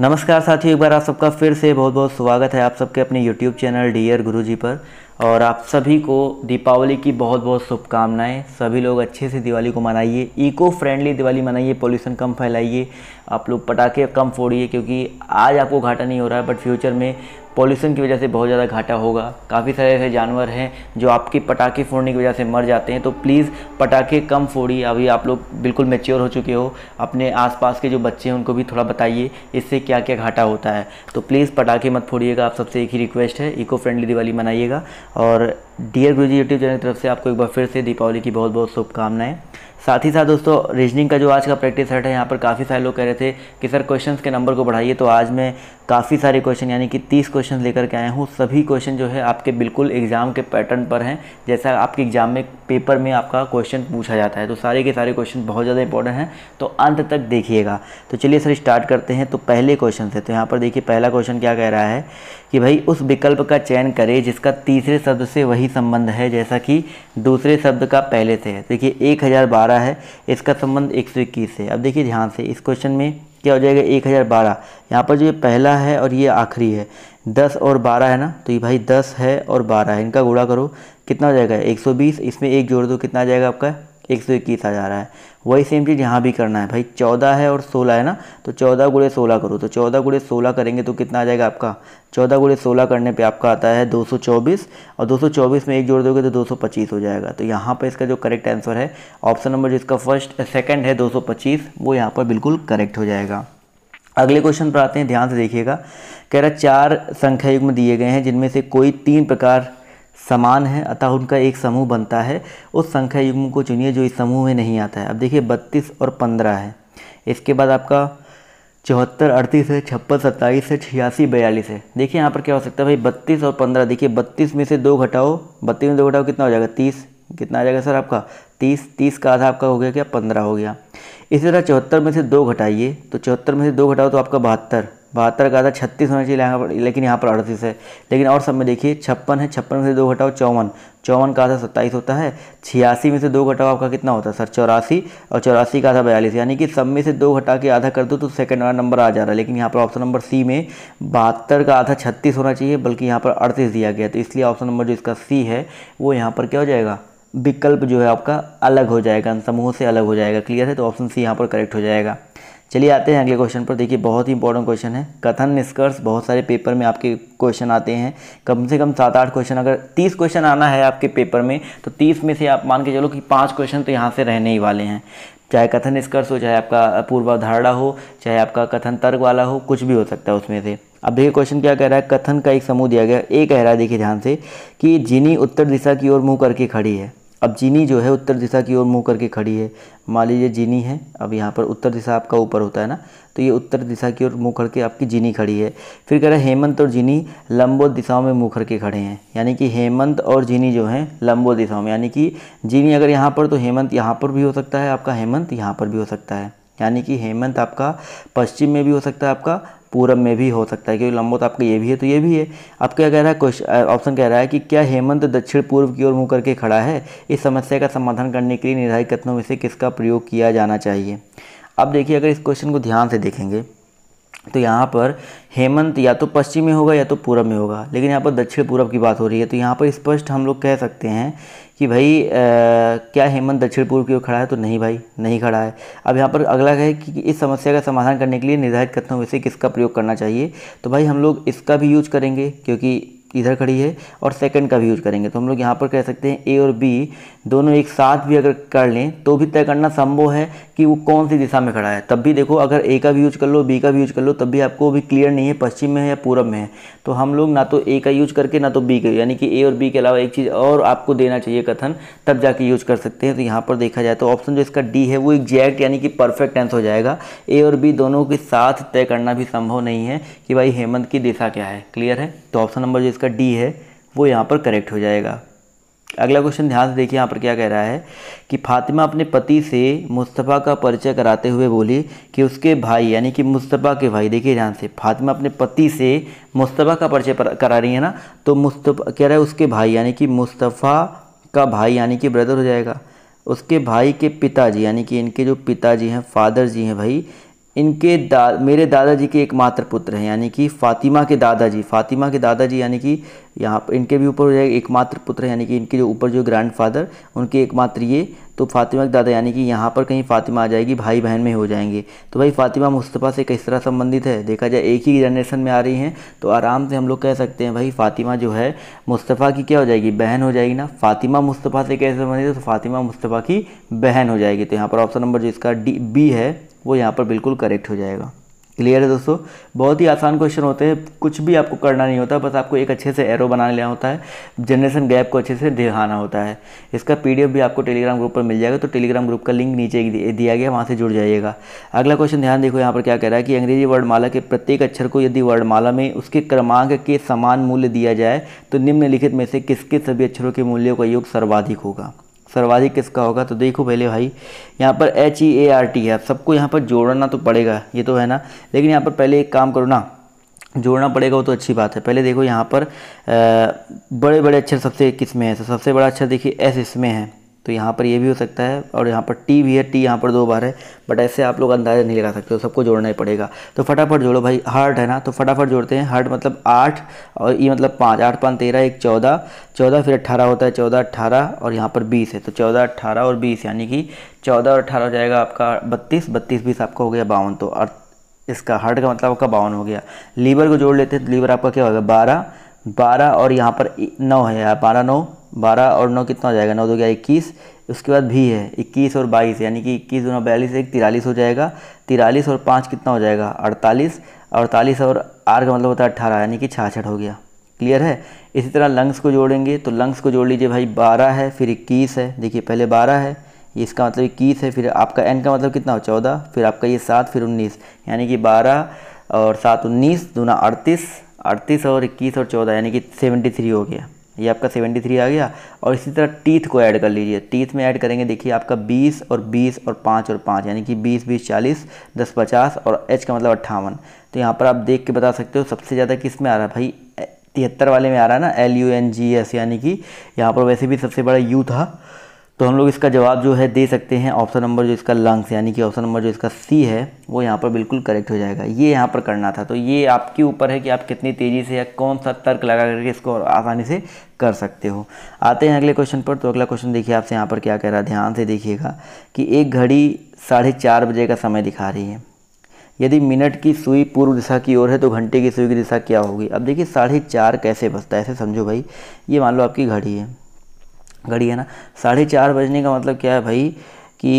नमस्कार साथियों एक बार आप सबका फिर से बहुत बहुत स्वागत है आप सबके अपने यूट्यूब चैनल डियर गुरुजी पर और आप सभी को दीपावली की बहुत बहुत शुभकामनाएं सभी लोग अच्छे से दिवाली को मनाइए इको फ्रेंडली दिवाली मनाइए पोल्यूशन कम फैलाइए आप लोग पटाखे कम फोड़िए क्योंकि आज आपको घाटा नहीं हो रहा है बट फ्यूचर में पॉल्यूशन की वजह से बहुत ज़्यादा घाटा होगा काफ़ी सारे ऐसे जानवर हैं जो आपके पटाखे फोड़ने की वजह से मर जाते हैं तो प्लीज़ पटाखे कम फोड़िए अभी आप लोग बिल्कुल मेच्योर हो चुके हो अपने आसपास के जो बच्चे हैं उनको भी थोड़ा बताइए इससे क्या क्या घाटा होता है तो प्लीज़ पटाखे मत फोड़िएगा आप सबसे एक ही रिक्वेस्ट है इको फ्रेंडली दिवाली मनाइएगा और डियर गुरु जी यूट्यूब चैनल की तरफ से आपको एक बार फिर से दीपावली की बहुत बहुत शुभकामनाएं साथ ही साथ दोस्तों रीजनिंग का जो आज का प्रैक्टिस सेट है यहाँ पर काफ़ी सारे लोग कह रहे थे कि सर क्वेश्चंस के नंबर को बढ़ाइए तो आज मैं काफ़ी सारे क्वेश्चन यानी कि 30 क्वेश्चन लेकर के आया हूँ सभी क्वेश्चन जो है आपके बिल्कुल एग्ज़ाम के पैटर्न पर हैं जैसा आपके एग्ज़ाम में पेपर में आपका क्वेश्चन पूछा जाता है तो सारे के सारे क्वेश्चन बहुत ज़्यादा इंपॉर्टेंट हैं तो अंत तक देखिएगा तो चलिए सर स्टार्ट करते हैं तो पहले क्वेश्चन से तो यहाँ पर देखिए पहला क्वेश्चन क्या कह रहा है कि भाई उस विकल्प का चयन करें जिसका तीसरे शब्द से वही संबंध है जैसा कि दूसरे शब्द का पहले से है देखिए एक है इसका संबंध एक से है अब देखिए ध्यान से इस क्वेश्चन में क्या हो जाएगा एक हज़ार बारह यहाँ पर जो ये पहला है और ये आखिरी है दस और बारह है ना तो ये भाई दस है और बारह है इनका गुड़ा करो कितना हो जाएगा एक सौ बीस इसमें एक जोड़ दो कितना आ जाएगा आपका एक सौ इक्कीस आ जा रहा है वही सेम चीज़ यहाँ भी करना है भाई चौदह है और सोलह है ना तो चौदह गुड़े सोलह करो तो चौदह गुड़े सोलह करेंगे तो कितना आ जाएगा आपका चौदह गुड़े सोलह करने पे आपका आता है दो सौ चौबीस और दो सौ चौबीस में एक जोड़ दोगे तो दो सौ पच्चीस हो जाएगा तो यहाँ पर इसका जो करेक्ट आंसर है ऑप्शन नंबर जिसका फर्स्ट सेकेंड है दो सौ पच्चीस वो यहाँ पर बिल्कुल करेक्ट हो जाएगा अगले क्वेश्चन पर आते हैं ध्यान से देखिएगा कह रहा चार संख्या युग्म दिए गए हैं जिनमें से कोई तीन प्रकार समान है अतः उनका एक समूह बनता है उस संख्या युग्म को चुनिए जो इस समूह में नहीं आता है अब देखिए बत्तीस और पंद्रह है इसके बाद आपका चौहत्तर अड़तीस है छप्पन सत्ताईस है छियासी बयालीस है देखिए यहाँ पर क्या हो सकता है भाई बत्तीस और पंद्रह देखिए बत्तीस में से दो घटाओ बत्तीस में दो घटाओ कितना हो जाएगा तीस कितना आ जाएगा सर आपका तीस तीस का आधा आपका हो गया क्या पंद्रह हो गया इसी तरह चौहत्तर में से दो घटाइए तो चौहत्तर में से दो घटाओ तो आपका बहत्तर बहत्तर का था छत्तीस होना चाहिए यहाँ पर लेकिन यहाँ पर अड़तीस है लेकिन और सब में देखिए छप्पन है छप्पन में से दो घटाओ चौवन चौवन का था सत्ताईस होता है छियासी में से दो घटाओ आपका कितना होता है सर चौरासी और चौरासी का था बयालीस यानी कि सब में से दो घटा के आधा कर दो तो सेकंड वाला नंबर आ जा रहा है लेकिन यहाँ पर ऑप्शन नंबर सी में बहत्तर का आधा छत्तीस होना चाहिए बल्कि यहाँ पर अड़तीस दिया गया तो इसलिए ऑप्शन नंबर जो इसका सी है वो यहाँ पर क्या हो जाएगा विकल्प जो है आपका अलग हो जाएगा समूह से अलग हो जाएगा क्लियर है तो ऑप्शन सी यहाँ पर करेक्ट हो जाएगा चलिए आते हैं अगले क्वेश्चन पर देखिए बहुत ही इंपॉर्टेंट क्वेश्चन है कथन निष्कर्ष बहुत सारे पेपर में आपके क्वेश्चन आते हैं कम से कम सात आठ क्वेश्चन अगर तीस क्वेश्चन आना है आपके पेपर में तो तीस में से आप मान के चलो कि पाँच क्वेश्चन तो यहाँ से रहने ही वाले हैं चाहे कथन निष्कर्ष हो चाहे आपका पूर्वाधारणा हो चाहे आपका कथन तर्क वाला हो कुछ भी हो सकता है उसमें से अब देखिए क्वेश्चन क्या कह रहा है कथन का एक समूह दिया गया एक कह रहा है देखिए ध्यान से कि जिनी उत्तर दिशा की ओर मुँह करके खड़ी है अब जिनी जो है उत्तर दिशा की ओर मुंह करके खड़ी है मान लीजिए जीनी है अब यहाँ पर उत्तर दिशा आपका ऊपर होता है ना तो ये उत्तर दिशा की ओर मुँह करके आपकी जीनी खड़ी है फिर कह रहे हैं हेमंत और जीनी लंबो दिशाओं में मुँह करके खड़े हैं यानी कि हेमंत और जीनी जो हैं लंबो दिशाओं में यानी कि जीनी अगर यहाँ पर तो हेमंत यहाँ पर भी हो सकता है आपका हेमंत यहाँ पर भी हो सकता है यानी कि हेमंत आपका पश्चिम में भी हो सकता है आपका पूरब में भी हो सकता है क्योंकि लंबोत आपका ये भी है तो ये भी है अब क्या कह रहा है क्वेश्चन ऑप्शन कह रहा है कि क्या हेमंत दक्षिण पूर्व की ओर मुँह करके खड़ा है इस समस्या का समाधान करने के लिए निर्धारित कथनों में से किसका प्रयोग किया जाना चाहिए अब देखिए अगर इस क्वेश्चन को ध्यान से देखेंगे तो यहाँ पर हेमंत या तो पश्चिम में होगा या तो पूरब में होगा लेकिन यहाँ पर दक्षिण पूरब की बात हो रही है तो यहाँ पर स्पष्ट हम लोग कह सकते हैं कि भाई आ, क्या हेमंत दक्षिण पूर्व की ओर खड़ा है तो नहीं भाई नहीं खड़ा है अब यहाँ पर अगला है कि इस समस्या का समाधान करने के लिए निर्धारित कथनों में से किसका प्रयोग करना चाहिए तो भाई हम लोग इसका भी यूज करेंगे क्योंकि इधर खड़ी है और सेकंड का भी यूज करेंगे तो हम लोग यहाँ पर कह सकते हैं ए और बी दोनों एक साथ भी अगर कर लें तो भी तय करना संभव है कि वो कौन सी दिशा में खड़ा है तब भी देखो अगर ए का भी यूज कर लो बी का भी यूज कर लो तब भी आपको अभी क्लियर नहीं है पश्चिम में है या पूर्व में है तो हम लोग ना तो ए का यूज करके ना तो बी का यानी कि ए और बी के अलावा एक चीज़ और आपको देना चाहिए कथन तब जाके यूज कर सकते हैं तो यहाँ पर देखा जाए तो ऑप्शन जो इसका डी है वो एग्जैक्ट यानी कि परफेक्ट टेंस हो जाएगा ए और बी दोनों के साथ तय करना भी संभव नहीं है कि भाई हेमंत की दिशा क्या है क्लियर है तो ऑप्शन नंबर जो इसका डी है वो यहाँ पर करेक्ट हो जाएगा अगला क्वेश्चन ध्यान से देखिए यहाँ पर क्या कह रहा है कि फातिमा अपने पति से मुस्तफ़ा का परिचय कराते हुए बोली कि उसके भाई यानी कि मुस्तफ़ा के भाई देखिए ध्यान से फातिमा अपने पति से मुस्तफ़ा का परिचय करा रही है ना तो मुस्तफ़ा कह रहा है उसके भाई यानी कि मुस्तफ़ा का भाई यानी कि ब्रदर हो जाएगा उसके भाई के पिताजी यानी कि इनके जो पिताजी हैं फादर जी हैं भाई इनके दा मेरे दादाजी के एकमात्र पुत्र हैं यानी कि फ़ातिमा के दादाजी फ़ातिमा के दादाजी यानी कि यहाँ पर इनके भी ऊपर हो जाएगा एकमात्र पुत्र है यानी कि इनके जो ऊपर जो ग्रैंड फादर उनके एकमात्र ये तो फातिमा के दादा यानी कि यहाँ पर कहीं फ़ातिमा आ जाएगी भाई बहन में हो जाएंगे तो भाई फ़ातिमा मुस्तफ़ा से किस तरह संबंधित है देखा जाए एक ही जनरेशन में आ रही हैं तो आराम से हम लोग कह सकते हैं भाई फ़ातिमा जो है मुस्तफ़ा की क्या हो जाएगी बहन हो जाएगी ना फ़ातिमा मुस्तफ़ा से कैसे संबंधित है तो फ़ातिमा मुस्तफ़ा की बहन हो जाएगी तो यहाँ पर ऑप्शन नंबर जो इसका डी बी है वो यहाँ पर बिल्कुल करेक्ट हो जाएगा क्लियर है दोस्तों बहुत ही आसान क्वेश्चन होते हैं कुछ भी आपको करना नहीं होता बस आपको एक अच्छे से एरो बना लेना होता है जनरेशन गैप को अच्छे से दिखाना होता है इसका पीडीएफ भी आपको टेलीग्राम ग्रुप पर मिल जाएगा तो टेलीग्राम ग्रुप का लिंक नीचे दिया गया वहाँ से जुड़ जाइएगा अगला क्वेश्चन ध्यान देखो यहाँ पर क्या कह रहा है कि अंग्रेजी वर्णमाला के प्रत्येक अक्षर को यदि वर्णमाला में उसके क्रमांक के समान मूल्य दिया जाए तो निम्नलिखित में से किसके सभी अक्षरों के मूल्यों का योग सर्वाधिक होगा सर्वाधिक किसका होगा तो देखो पहले भाई यहाँ पर H E A R T है सबको यहाँ पर जोड़ना तो पड़ेगा ये तो है ना लेकिन यहाँ पर पहले एक काम करो ना जोड़ना पड़ेगा वो तो अच्छी बात है पहले देखो यहाँ पर आ, बड़े बड़े अक्षर सबसे किस में है तो सबसे बड़ा अक्षर देखिए एस इसमें है तो यहाँ पर ये भी हो सकता है और यहाँ पर टी भी है टी यहाँ पर दो बार है बट ऐसे आप लोग अंदाज़ा नहीं लगा सकते हो सबको जोड़ना ही पड़ेगा तो फटाफट जोड़ो भाई हार्ट है ना तो फटाफट जोड़ते हैं हार्ट मतलब आठ और ये e मतलब पाँच आठ पाँच तेरह एक चौदह चौदह फिर अट्ठारह होता है चौदह अट्ठारह और यहाँ पर बीस है तो चौदह अट्ठारह और बीस यानी कि चौदह और अट्ठारह हो जाएगा आपका बत्तीस बत्तीस बीस आपका हो गया बावन तो इसका हार्ट का मतलब आपका बावन हो गया लीवर को जोड़ लेते हैं तो लीवर आपका क्या होगा बारह बारह और यहाँ पर नौ है यार बारह नौ बारह और नौ कितना हो जाएगा नौ दो गया इक्कीस उसके बाद भी है इक्कीस और बाईस यानी कि इक्कीस दोनों बयालीस एक तिरालीस हो जाएगा तिरालीस और पाँच कितना हो जाएगा अड़तालीस अड़तालीस और आर का मतलब होता है अट्ठारह यानी कि छाछठ हो गया क्लियर है इसी तरह लंग्स को जोड़ेंगे तो लंग्स को जोड़ लीजिए भाई बारह है फिर इक्कीस है देखिए पहले बारह है ये इसका मतलब इक्कीस है फिर आपका एन का मतलब कितना हो चौदह फिर आपका ये सात फिर उन्नीस यानी कि बारह और सात उन्नीस ना अड़तीस अड़तीस और इक्कीस और चौदह यानी कि सेवेंटी थ्री हो गया ये आपका सेवेंटी थ्री आ गया और इसी तरह टीथ को ऐड कर लीजिए टीथ में ऐड करेंगे देखिए आपका बीस और बीस और पाँच और पाँच यानी कि बीस बीस चालीस दस पचास और एच का मतलब अट्ठावन तो यहाँ पर आप देख के बता सकते हो सबसे ज़्यादा किस में आ रहा है भाई तिहत्तर वाले में आ रहा है ना L U N G S यानी कि यहाँ पर वैसे भी सबसे बड़ा यू था तो हम लोग इसका जवाब जो है दे सकते हैं ऑप्शन नंबर जो इसका लंग्स यानी कि ऑप्शन नंबर जो इसका सी है वो यहाँ पर बिल्कुल करेक्ट हो जाएगा ये यहाँ पर करना था तो ये आपके ऊपर है कि आप कितनी तेज़ी से या कौन सा तर्क लगा करके इसको आसानी से कर सकते हो आते हैं अगले क्वेश्चन पर तो अगला क्वेश्चन देखिए आपसे यहाँ पर क्या कह रहा है ध्यान से देखिएगा कि एक घड़ी साढ़े चार बजे का समय दिखा रही है यदि मिनट की सुई पूर्व दिशा की ओर है तो घंटे की सुई की दिशा क्या होगी अब देखिए साढ़े चार कैसे बसता है ऐसे समझो भाई ये मान लो आपकी घड़ी है घड़ी है ना साढ़े चार बजने का मतलब क्या है भाई कि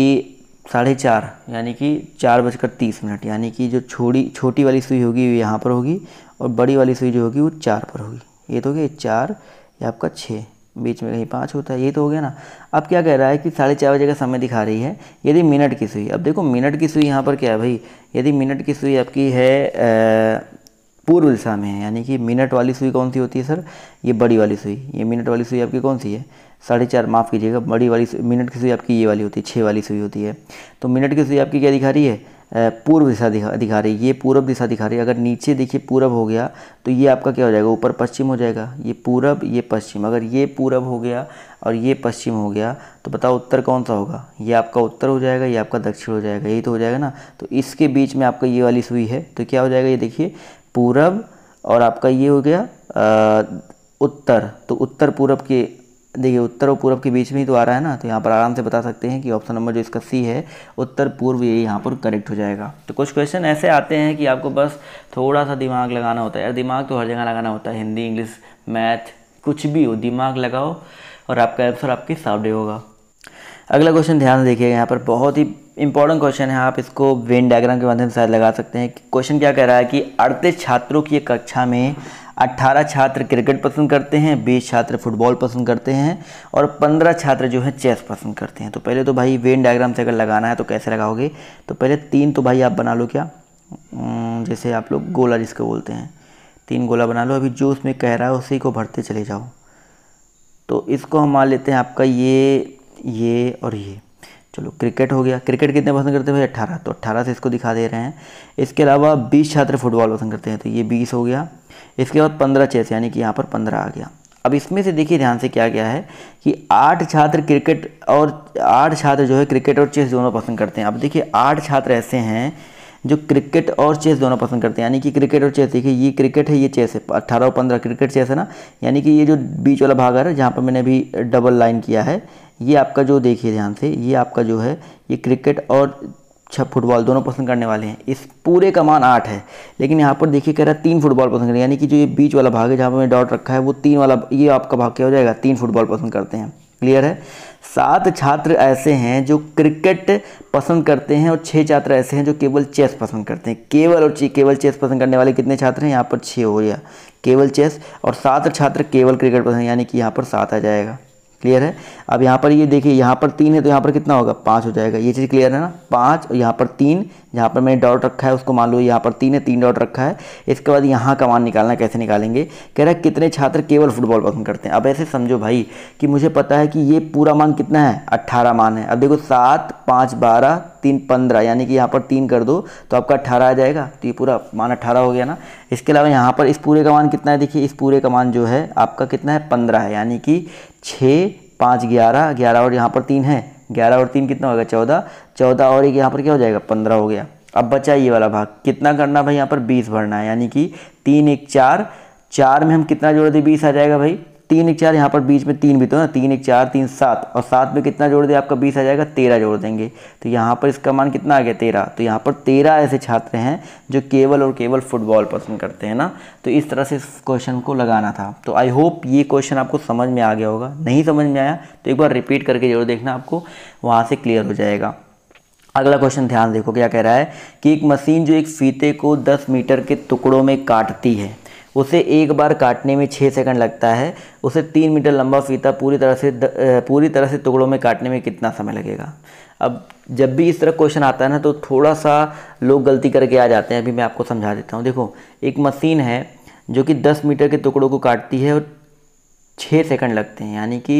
साढ़े चार यानी कि चार बजकर तीस मिनट यानी कि जो छोटी छोटी वाली सुई होगी वो यहाँ पर होगी और बड़ी वाली सुई जो होगी वो चार पर होगी ये तो हो गया चार या आपका छः बीच में कहीं पाँच होता है ये तो हो गया ना अब क्या कह रहा है कि साढ़े चार बजे का समय दिखा रही है यदि मिनट की सुई अब देखो मिनट की सुई यहाँ पर क्या है भाई यदि मिनट की सुई आपकी है पूर्व दिशा में है यानी कि मिनट वाली सुई कौन सी होती है सर ये बड़ी वाली सुई ये मिनट वाली सुई आपकी कौन सी है साढ़े चार माफ़ कीजिएगा बड़ी वाली मिनट की सुई आपकी ये वाली होती है छः वाली सुई होती है तो मिनट की सुई आपकी क्या दिखा रही है पूर्व दिशा दिखा दिखा रही है ये पूर्व दिशा दिखा रही है अगर नीचे देखिए पूर्व हो गया तो ये आपका क्या हो जाएगा ऊपर पश्चिम हो जाएगा ये पूरब ये पश्चिम अगर ये पूरब हो गया और ये पश्चिम हो गया तो बताओ उत्तर कौन सा होगा ये आपका उत्तर हो जाएगा ये आपका दक्षिण हो जाएगा यही तो हो जाएगा ना तो इसके बीच में आपका ये वाली सुई है तो क्या हो जाएगा ये देखिए पूरब और आपका ये हो गया उत्तर तो उत्तर पूर्व के देखिए उत्तर और पूर्व के बीच में ही तो आ रहा है ना तो यहाँ पर आराम से बता सकते हैं कि ऑप्शन नंबर जो इसका सी है उत्तर पूर्व ये यहाँ पर करेक्ट हो जाएगा तो कुछ क्वेश्चन ऐसे आते हैं कि आपको बस थोड़ा सा दिमाग लगाना होता है यार दिमाग तो हर जगह लगाना होता है हिंदी इंग्लिश मैथ कुछ भी हो दिमाग लगाओ और आपका आंसर आपके सामने होगा अगला क्वेश्चन ध्यान से देखिएगा यहाँ पर बहुत ही इंपॉर्टेंट क्वेश्चन है आप इसको वेन डायग्राम के माध्यम से लगा सकते हैं क्वेश्चन क्या कह रहा है कि अड़तीस छात्रों की कक्षा में अट्ठारह छात्र क्रिकेट पसंद करते हैं बीस छात्र फुटबॉल पसंद करते हैं और पंद्रह छात्र जो है चेस पसंद करते हैं तो पहले तो भाई वेन डायग्राम से अगर लगाना है तो कैसे लगाओगे तो पहले तीन तो भाई आप बना लो क्या जैसे आप लोग गोला जिसको बोलते हैं तीन गोला बना लो अभी जो उसमें कह रहा है उसी को भरते चले जाओ तो इसको हम मान लेते हैं आपका ये ये और ये चलो क्रिकेट हो गया क्रिकेट कितने पसंद करते हैं भाई अट्ठारह तो अट्ठारह से इसको दिखा दे रहे हैं इसके अलावा बीस छात्र फुटबॉल पसंद करते हैं तो ये बीस हो गया इसके बाद पंद्रह चेस यानी कि यहाँ पर पंद्रह आ गया अब इसमें से देखिए ध्यान से क्या गया है कि आठ छात्र क्रिकेट और आठ छात्र जो है क्रिकेट और चेस दोनों पसंद करते हैं अब देखिए आठ छात्र ऐसे हैं जो क्रिकेट और चेस दोनों पसंद करते हैं यानी कि क्रिकेट और चेस देखिए ये क्रिकेट है ये चेस है अट्ठारह और पंद्रह क्रिकेट चेस है ना यानी कि ये जो बीच वाला भाग आ रहा है जहाँ पर मैंने अभी डबल लाइन किया है ये आपका जो देखिए ध्यान से ये आपका जो है ये क्रिकेट और छः फुटबॉल दोनों पसंद करने वाले हैं इस पूरे का मान आठ है लेकिन यहाँ पर देखिए कह रहा है तीन फुटबॉल पसंद करें यानी कि जो ये बीच वाला भाग है जहाँ पर मैंने डॉट रखा है वो तीन वाला ये आपका भाग क्या हो जाएगा तीन फुटबॉल पसंद करते हैं क्लियर है सात छात्र ऐसे हैं जो क्रिकेट पसंद करते हैं और छः छात्र ऐसे हैं जो केवल चेस पसंद करते हैं केवल और केवल चेस पसंद करने वाले कितने छात्र हैं यहाँ पर छः हो गया केवल चेस और सात छात्र केवल क्रिकेट पसंद यानी कि यहाँ पर सात आ जाएगा क्लियर है अब यहाँ पर ये देखिए यहाँ पर तीन है तो यहाँ पर कितना होगा पाँच हो जाएगा ये चीज़ क्लियर है ना पाँच और यहाँ पर तीन जहाँ पर मैंने डॉट रखा है उसको मान लो यहाँ पर तीन है तीन डॉट रखा है इसके बाद यहाँ का मान निकालना कैसे निकालेंगे कह रहा है कितने छात्र केवल फुटबॉल पसंद करते हैं अब ऐसे समझो भाई कि मुझे पता है कि ये पूरा मान कितना है अट्ठारह मान है अब देखो सात पाँच बारह तीन पंद्रह यानी कि यहाँ पर तीन कर दो तो आपका अट्ठारह आ जाएगा तो ये पूरा मान अट्ठारह हो गया ना इसके अलावा यहाँ पर इस पूरे का मान कितना है देखिए इस पूरे का मान जो है आपका कितना है पंद्रह है यानी कि छः पाँच ग्यारह ग्यारह और यहाँ पर तीन है ग्यारह और तीन कितना होगा चौदह चौदह और एक यहाँ पर क्या हो जाएगा पंद्रह हो गया अब बचा ये वाला भाग कितना करना भाई यहाँ पर बीस भरना है यानी कि तीन एक चार चार में हम कितना जोड़ दें बीस आ जाएगा भाई तीन एक चार यहाँ पर बीच में तीन भी तो ना तीन एक चार तीन सात और सात में कितना जोड़ दे आपका बीस आ जाएगा तेरह जोड़ देंगे तो यहाँ पर इसका मान कितना आ गया तेरह तो यहाँ पर तेरह ऐसे छात्र हैं जो केवल और केवल फुटबॉल पसंद करते हैं ना तो इस तरह से इस क्वेश्चन को लगाना था तो आई होप ये क्वेश्चन आपको समझ में आ गया होगा नहीं समझ में आया तो एक बार रिपीट करके जरूर देखना आपको वहाँ से क्लियर हो जाएगा अगला क्वेश्चन ध्यान देखो क्या कह रहा है कि एक मशीन जो एक फीते को दस मीटर के टुकड़ों में काटती है उसे एक बार काटने में छः सेकंड लगता है उसे तीन मीटर लंबा फीता पूरी तरह से द, पूरी तरह से टुकड़ों में काटने में कितना समय लगेगा अब जब भी इस तरह क्वेश्चन आता है ना तो थोड़ा सा लोग गलती करके आ जाते हैं अभी मैं आपको समझा देता हूँ देखो एक मशीन है जो कि दस मीटर के टुकड़ों को काटती है और छः सेकंड लगते हैं यानी कि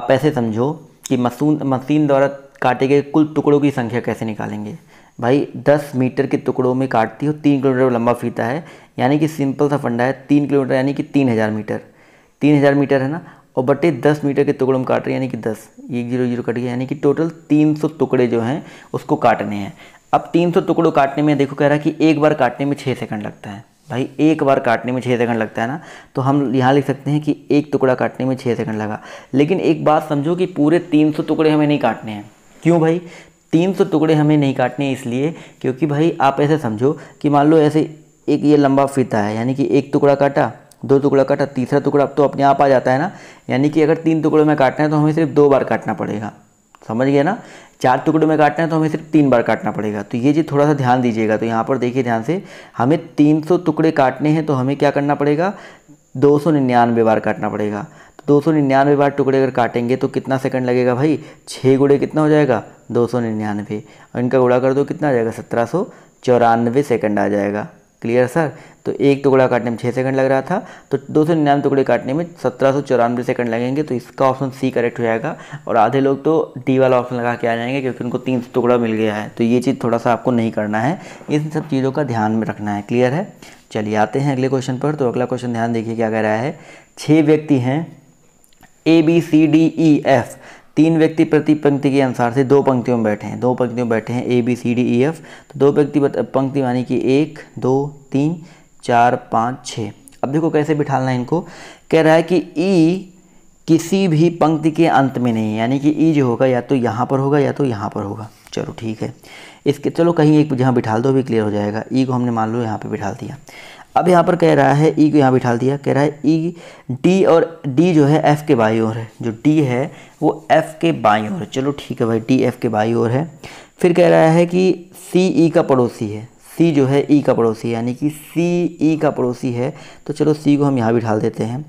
आप ऐसे समझो कि मसून मशीन द्वारा काटे गए कुल टुकड़ों की संख्या कैसे निकालेंगे भाई दस मीटर के टुकड़ों में काटती हो तीन किलोमीटर लंबा फीता है यानी कि सिंपल सा फंडा है तीन किलोमीटर यानी कि तीन हज़ार मीटर तीन हज़ार मीटर है ना और बटे दस मीटर के टुकड़ों में काट रही है यानी कि दस एक जीरो जीरो कट गया यानी कि टोटल तीन सौ टुकड़े जो हैं उसको काटने हैं अब तीन सौ टुकड़ों काटने में देखो कह रहा है कि एक बार काटने में छः सेकंड लगता है भाई एक बार काटने में छः सेकंड लगता है ना तो हम यहाँ लिख सकते हैं कि एक टुकड़ा काटने में छः सेकंड लगा लेकिन एक बात समझो कि पूरे तीन सौ टुकड़े हमें नहीं काटने हैं क्यों भाई तीन सौ तो टुकड़े हमें नहीं काटने इसलिए क्योंकि भाई आप ऐसे समझो कि मान लो ऐसे एक ये लंबा फीता है यानी कि एक टुकड़ा काटा दो टुकड़ा काटा तीसरा टुकड़ा तो अपने आप आ जाता है ना यानी कि अगर तीन टुकड़ों में काटना है तो हमें सिर्फ दो बार काटना पड़ेगा समझ गया ना चार टुकड़ों में काटना है तो हमें सिर्फ तीन बार काटना पड़ेगा तो ये जी थोड़ा सा ध्यान दीजिएगा तो यहाँ पर देखिए ध्यान से हमें तीन सौ टुकड़े काटने हैं तो हमें क्या करना पड़ेगा दो सौ निन्यानवे बार काटना पड़ेगा दो सौ निन्यानवे बार टुकड़े अगर काटेंगे तो कितना सेकंड लगेगा भाई छः गुड़े कितना हो जाएगा दो सौ निन्यानवे और इनका गुड़ा कर दो कितना आ जाएगा सत्रह सौ चौरानवे सेकेंड आ जाएगा क्लियर सर तो एक टुकड़ा काटने में छः सेकंड लग रहा था तो दो सौ निन्यानवे टुकड़े काटने में सत्रह सौ चौरानवे सेकंड लगेंगे तो इसका ऑप्शन सी करेक्ट हो जाएगा और आधे लोग तो डी वाला ऑप्शन लगा के आ जाएंगे क्योंकि उनको तीन सौ टुकड़ा मिल गया है तो ये चीज़ थोड़ा सा आपको नहीं करना है इन सब चीज़ों का ध्यान में रखना है क्लियर है चलिए आते हैं अगले क्वेश्चन पर तो अगला क्वेश्चन ध्यान देखिए क्या कह रहा है छः व्यक्ति हैं A B C D E F तीन व्यक्ति प्रति पंक्ति के अनुसार से दो पंक्तियों में बैठे हैं दो पंक्तियों में बैठे हैं A B C D E F तो दो व्यक्ति पंक्ति मानी कि एक दो तीन चार पाँच छः अब देखो कैसे बिठाना है इनको कह रहा है कि ई e किसी भी पंक्ति के अंत में नहीं है यानी कि ई e जो होगा या तो यहाँ पर होगा या तो यहाँ पर होगा चलो ठीक है इसके चलो कहीं एक जहाँ बिठा दो भी क्लियर हो जाएगा ई e को हमने मान लो यहाँ पे बिठा दिया अब यहाँ पर कह रहा है ई e को यहाँ बिठा दिया कह रहा है ई e, डी और डी जो है एफ़ के बाई ओर है जो डी है वो एफ़ के बाई ओर है चलो ठीक है भाई डी एफ़ के बाई ओर है फिर कह रहा है कि सी ई e का पड़ोसी है सी जो है ई का पड़ोसी है यानी कि सी ई का पड़ोसी है तो चलो सी को हम यहाँ भी ढाल देते हैं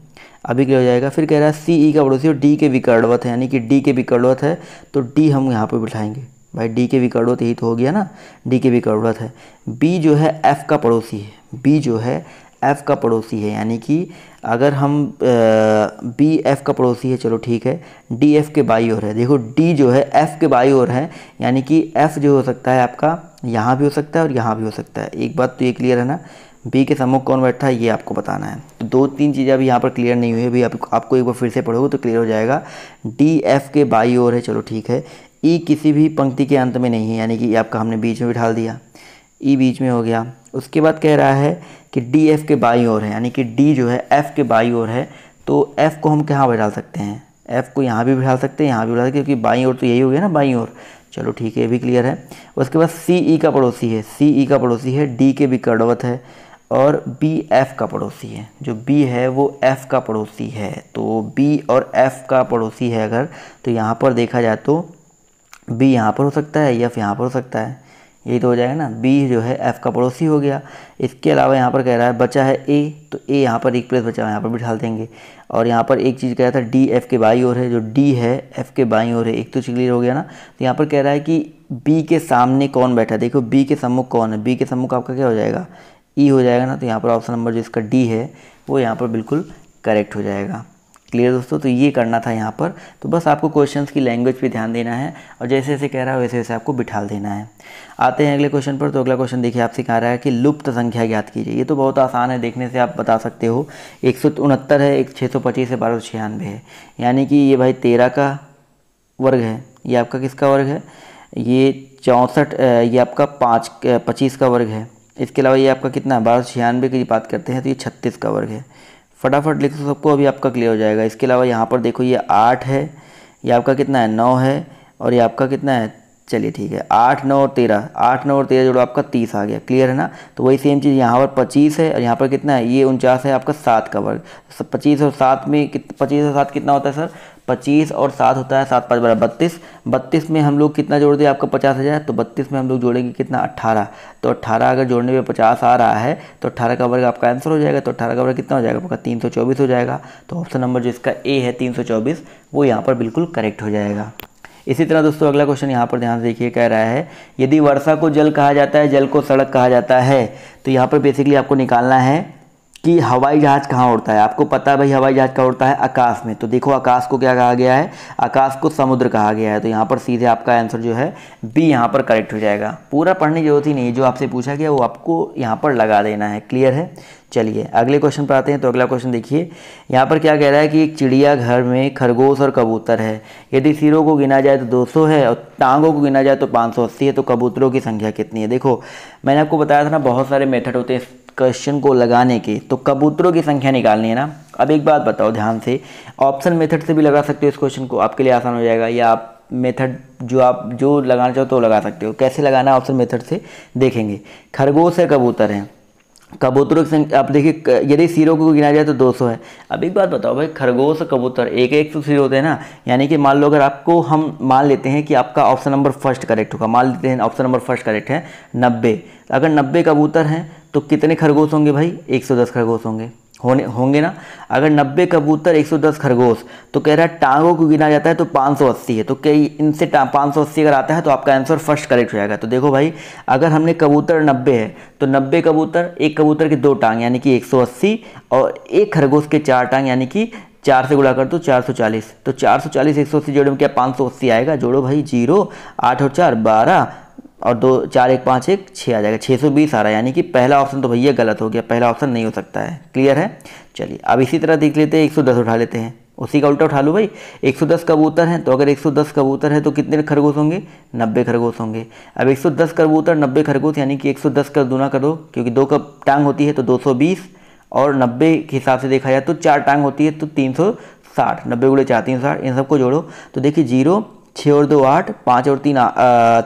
अभी क्या हो जाएगा फिर कह रहा है सी ई का पड़ोसी और डी के विकर्णवत है यानी कि डी के विकर्णवत है तो डी हम यहाँ पर बिठाएंगे भाई डी के भी करोड़त ही तो हो गया ना डी के भी करोड़त है बी जो है एफ़ का पड़ोसी है बी जो है एफ़ का पड़ोसी है यानी कि अगर हम बी एफ़ का पड़ोसी है चलो ठीक है डी एफ़ के बाई ओर है देखो डी जो है एफ़ के बाई ओर है यानी कि एफ़ जो हो सकता है आपका यहाँ भी हो सकता है और यहाँ भी हो सकता है एक बात तो ये क्लियर है ना बी के सम्मुख कौन बैठा है ये आपको बताना है तो दो तीन चीज़ें अभी यहाँ पर क्लियर नहीं हुई है अभी आप, आपको एक बार फिर से पढ़ोगे तो क्लियर हो जाएगा डी एफ़ के बाई ओर है चलो ठीक है ई e किसी भी पंक्ति के अंत में नहीं है यानी कि e आपका हमने बीच में बिठा दिया ई e बीच में हो गया उसके बाद कह रहा है कि डी एफ के बाई ओर है यानी कि डी जो है एफ़ के बाई ओर है तो एफ़ को हम कहाँ बैठा सकते हैं एफ़ को यहाँ भी बिठा सकते हैं यहाँ भी बैठा सकते हैं क्योंकि बाई ओर तो यही हो गया ना बाई ओर चलो ठीक है ये भी क्लियर है उसके बाद सी ई का पड़ोसी है सी ई का पड़ोसी है डी के भी कड़वत है और बी एफ़ का पड़ोसी है जो बी है वो एफ़ का पड़ोसी है तो बी और एफ़ का पड़ोसी है अगर तो यहाँ पर देखा जाए तो बी यहाँ पर हो सकता है एफ यहाँ पर हो सकता है यही तो हो जाएगा ना बी जो है एफ़ का पड़ोसी हो गया इसके अलावा यहाँ पर कह रहा है बचा है ए तो ए यहाँ पर एक प्लेस बचा है यहाँ पर भी डाल देंगे और यहाँ पर एक चीज़ कह रहा था डी एफ़ के बाई ओर है जो डी है एफ़ के बाई ओर है एक तो क्लियर हो गया ना तो यहाँ पर कह रहा है कि बी के सामने कौन बैठा है देखो बी के सम्मुख कौन है बी के सम्मुख आपका क्या हो जाएगा ई e हो जाएगा ना तो यहाँ पर ऑप्शन नंबर जो इसका डी है वो यहाँ पर बिल्कुल करेक्ट हो जाएगा क्लियर दोस्तों तो ये करना था यहाँ पर तो बस आपको क्वेश्चंस की लैंग्वेज पे ध्यान देना है और जैसे जैसे कह रहा है वैसे वैसे आपको बिठाल देना है आते हैं अगले क्वेश्चन पर तो अगला क्वेश्चन देखिए आपसे कह रहा है कि लुप्त संख्या ज्ञात कीजिए ये तो बहुत आसान है देखने से आप बता सकते हो एक है एक छः है बारह है यानी कि ये भाई तेरह का वर्ग है ये आपका किसका वर्ग है ये चौंसठ ये आपका पाँच पच्चीस का वर्ग है इसके अलावा ये आपका कितना है बारह छियानवे की बात करते हैं तो ये छत्तीस का वर्ग है फटाफट लिख दो सबको अभी आपका क्लियर हो जाएगा इसके अलावा यहाँ पर देखो ये आठ है ये आपका कितना है नौ है और ये आपका कितना है चलिए ठीक है आठ नौ और तेरह आठ नौ और तेरह जोड़ो आपका तीस आ गया क्लियर है ना तो वही सेम चीज़ यहाँ पर पच्चीस है और यहाँ पर कितना है ये उनचास है आपका सात का वर्ग पच्चीस और सात में कित पच्चीस और सात कितना होता है सर पच्चीस और सात होता है सात पाँच बारह बत्तीस बत्तीस में हम लोग कितना जोड़ दिया आपका पचास हज़ार तो बत्तीस में हम लोग जोड़ेंगे कितना अट्ठारह तो अट्ठारह अगर जोड़ने में पचास आ रहा है तो अट्ठारह का वर्ग आपका आंसर हो जाएगा तो अट्ठारह का वर्ग कितना हो जाएगा आपका तीन सौ चौबीस हो जाएगा तो ऑप्शन नंबर जिसका ए है तीन सौ चौबीस वो यहाँ पर बिल्कुल करेक्ट हो जाएगा इसी तरह दोस्तों अगला क्वेश्चन यहाँ पर ध्यान से देखिए कह रहा है यदि वर्षा को जल कहा जाता है जल को सड़क कहा जाता है तो यहाँ पर बेसिकली आपको निकालना है कि हवाई जहाज़ कहाँ उड़ता है आपको पता है भाई हवाई जहाज़ कहाँ उड़ता है आकाश में तो देखो आकाश को क्या कहा गया है आकाश को समुद्र कहा गया है तो यहाँ पर सीधे आपका आंसर जो है बी यहाँ पर करेक्ट हो जाएगा पूरा पढ़ने की जरूरत ही नहीं जो आपसे पूछा गया वो आपको यहाँ पर लगा देना है क्लियर है चलिए अगले क्वेश्चन पर आते हैं तो अगला क्वेश्चन देखिए यहाँ पर क्या कह रहा है कि एक चिड़ियाघर में खरगोश और कबूतर है यदि सिरों को गिना जाए तो 200 है और टांगों को गिना जाए तो 580 है तो कबूतरों की संख्या कितनी है देखो मैंने आपको बताया था ना बहुत सारे मेथड होते हैं क्वेश्चन को लगाने के तो कबूतरों की संख्या निकालनी है ना अब एक बात बताओ ध्यान से ऑप्शन मेथड से भी लगा सकते हो इस क्वेश्चन को आपके लिए आसान हो जाएगा या आप मेथड जो आप जो लगाना चाहो तो लगा सकते हो कैसे लगाना है ऑप्शन मेथड से देखेंगे खरगोश है कबूतर है कबूतरों की संख्या आप देखिए यदि सिरों को गिना जाए तो 200 है अब एक बात बताओ भाई खरगोश और कबूतर एक एक सौ सिर होते हैं ना यानी कि मान लो अगर आपको हम मान लेते हैं कि आपका ऑप्शन नंबर फर्स्ट करेक्ट होगा मान लेते हैं ऑप्शन नंबर फर्स्ट करेक्ट है नब्बे अगर नब्बे कबूतर हैं तो कितने खरगोश होंगे भाई एक खरगोश होंगे होने होंगे ना अगर 90 कबूतर 110 खरगोश तो कह रहा है टांगों को गिना जाता है तो 580 है तो कई इनसे पाँच सौ अगर आता है तो आपका आंसर फर्स्ट करेक्ट हो जाएगा तो देखो भाई अगर हमने कबूतर 90 है तो 90 कबूतर एक कबूतर के दो टांग यानी कि 180 और एक खरगोश के चार टांग यानी कि चार से गुड़ा कर दो चार सौ चालीस तो चार सौ चालीस एक सौ अस्सी जोड़ो में क्या पाँच सौ अस्सी आएगा जोड़ो भाई जीरो आठ और चार बारह और दो चार एक पाँच एक छः आ जाएगा छः सौ बीस आ रहा है यानी कि पहला ऑप्शन तो भैया गलत हो गया पहला ऑप्शन नहीं हो सकता है क्लियर है चलिए अब इसी तरह देख लेते हैं एक सौ दस उठा लेते हैं उसी का उल्टा उठा लो भाई दस कबूतर हैं तो अगर एक सौ दस कबूतर है तो कितने खरगोश होंगे नब्बे खरगोश होंगे अब एक सौ दस कबूतर नब्बे खरगोश यानी कि एक सौ दस का दूना करो क्योंकि दो कप टांग होती है तो दो सौ बीस और नब्बे के हिसाब से देखा जाए तो चार टांग होती है तो तीन सौ साठ नब्बे गुड़े चार तीन साठ इन सबको जोड़ो तो देखिए जीरो छः और दो आठ पाँच और तीन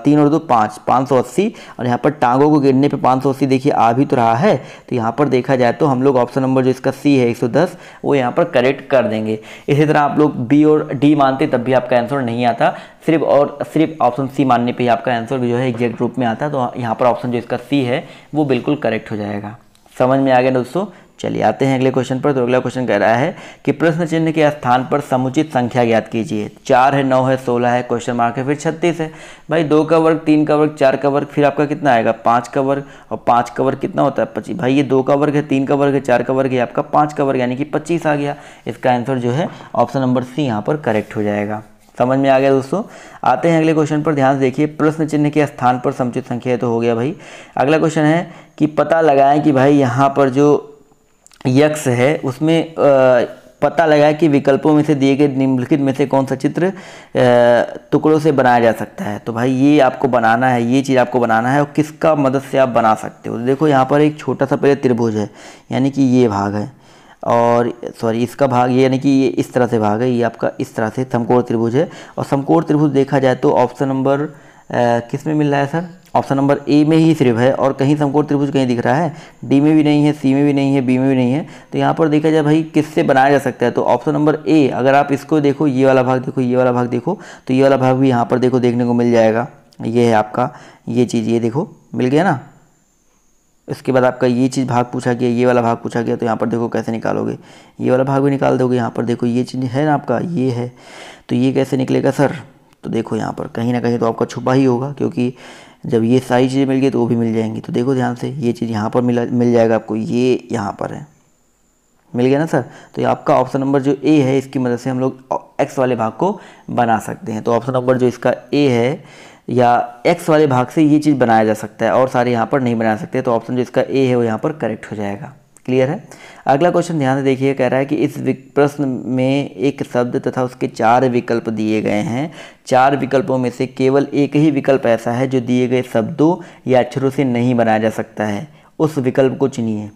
तीन और दो पाँच पाँच सौ अस्सी और यहाँ पर टांगों को गिरने पे पाँच सौ अस्सी देखिए आ भी तो रहा है तो यहाँ पर देखा जाए तो हम लोग ऑप्शन नंबर जो इसका सी है एक सौ दस वो यहाँ पर करेक्ट कर देंगे इसी तरह आप लोग बी और डी मानते तब भी आपका आंसर नहीं आता सिर्फ और सिर्फ ऑप्शन सी मानने पर ही आपका आंसर जो है एग्जैक्ट रूप में आता तो यहाँ पर ऑप्शन जो इसका सी है वो बिल्कुल करेक्ट हो जाएगा समझ में आ गया दोस्तों चलिए आते हैं अगले क्वेश्चन पर तो अगला क्वेश्चन कह रहा है कि प्रश्न चिन्ह के स्थान पर समुचित संख्या ज्ञात कीजिए चार है नौ है सोलह है क्वेश्चन मार्क है फिर छत्तीस है भाई दो का वर्ग तीन का वर्ग चार का वर्ग फिर आपका कितना आएगा पाँच का वर्ग और पाँच का वर्ग कितना होता है पच्चीस भाई ये दो का वर्ग है तीन का वर्ग है चार का वर्ग है आपका पाँच का वर्ग यानी कि पच्चीस आ गया इसका आंसर जो है ऑप्शन नंबर सी यहाँ पर करेक्ट हो जाएगा समझ में आ गया दोस्तों आते हैं अगले क्वेश्चन पर ध्यान से देखिए प्रश्न चिन्ह के स्थान पर समुचित संख्या तो हो गया भाई अगला क्वेश्चन है कि पता लगाएं कि भाई यहाँ पर जो यक्स है उसमें पता लगा कि विकल्पों में से दिए गए निम्नलिखित में से कौन सा चित्र टुकड़ों से बनाया जा सकता है तो भाई ये आपको बनाना है ये चीज़ आपको बनाना है और किसका मदद से आप बना सकते हो तो देखो यहाँ पर एक छोटा सा पहले त्रिभुज है यानी कि ये भाग है और सॉरी इसका भाग ये यानी कि ये इस तरह से भाग है ये आपका इस तरह से समकोर त्रिभुज है और समकोर त्रिभुज देखा जाए तो ऑप्शन नंबर किस में मिल रहा है सर ऑप्शन नंबर ए में ही सिर्फ है और कहीं समकोण त्रिभुज कहीं दिख रहा है डी में भी नहीं है सी में भी नहीं है बी में भी नहीं है तो यहाँ पर देखा जाए भाई किससे बनाया जा सकता है तो ऑप्शन नंबर ए अगर आप इसको देखो ये वाला भाग देखो ये वाला भाग देखो तो ये वाला भाग भी यहाँ पर देखो देखने को मिल जाएगा ये है आपका ये चीज़ ये देखो मिल गया ना इसके बाद आपका ये चीज़ भाग पूछा गया ये वाला भाग पूछा गया तो यहाँ पर देखो कैसे निकालोगे ये वाला भाग भी निकाल दोगे यहाँ पर देखो ये चीज़ है ना आपका ये है तो ये कैसे निकलेगा सर तो देखो यहाँ पर कहीं ना कहीं तो आपका छुपा ही होगा क्योंकि जब ये सारी चीज़ें मिल गई तो वो भी मिल जाएंगी तो देखो ध्यान से ये चीज़ यहाँ पर मिला मिल जाएगा आपको ये यहाँ पर है मिल गया ना सर तो ये आपका ऑप्शन नंबर जो ए है इसकी मदद से हम लोग एक्स वाले भाग को बना सकते हैं तो ऑप्शन नंबर जो इसका ए है या एक्स वाले भाग से ये चीज़ बनाया जा सकता है और सारे यहाँ पर नहीं बना सकते तो ऑप्शन जो इसका ए है वो यहाँ पर करेक्ट हो जाएगा क्लियर है अगला क्वेश्चन ध्यान से देखिए कह रहा है कि इस प्रश्न में एक शब्द तथा उसके चार विकल्प दिए गए हैं चार विकल्पों में से केवल एक ही विकल्प ऐसा है जो दिए गए शब्दों या अक्षरों से नहीं बनाया जा सकता है उस विकल्प को चुनिए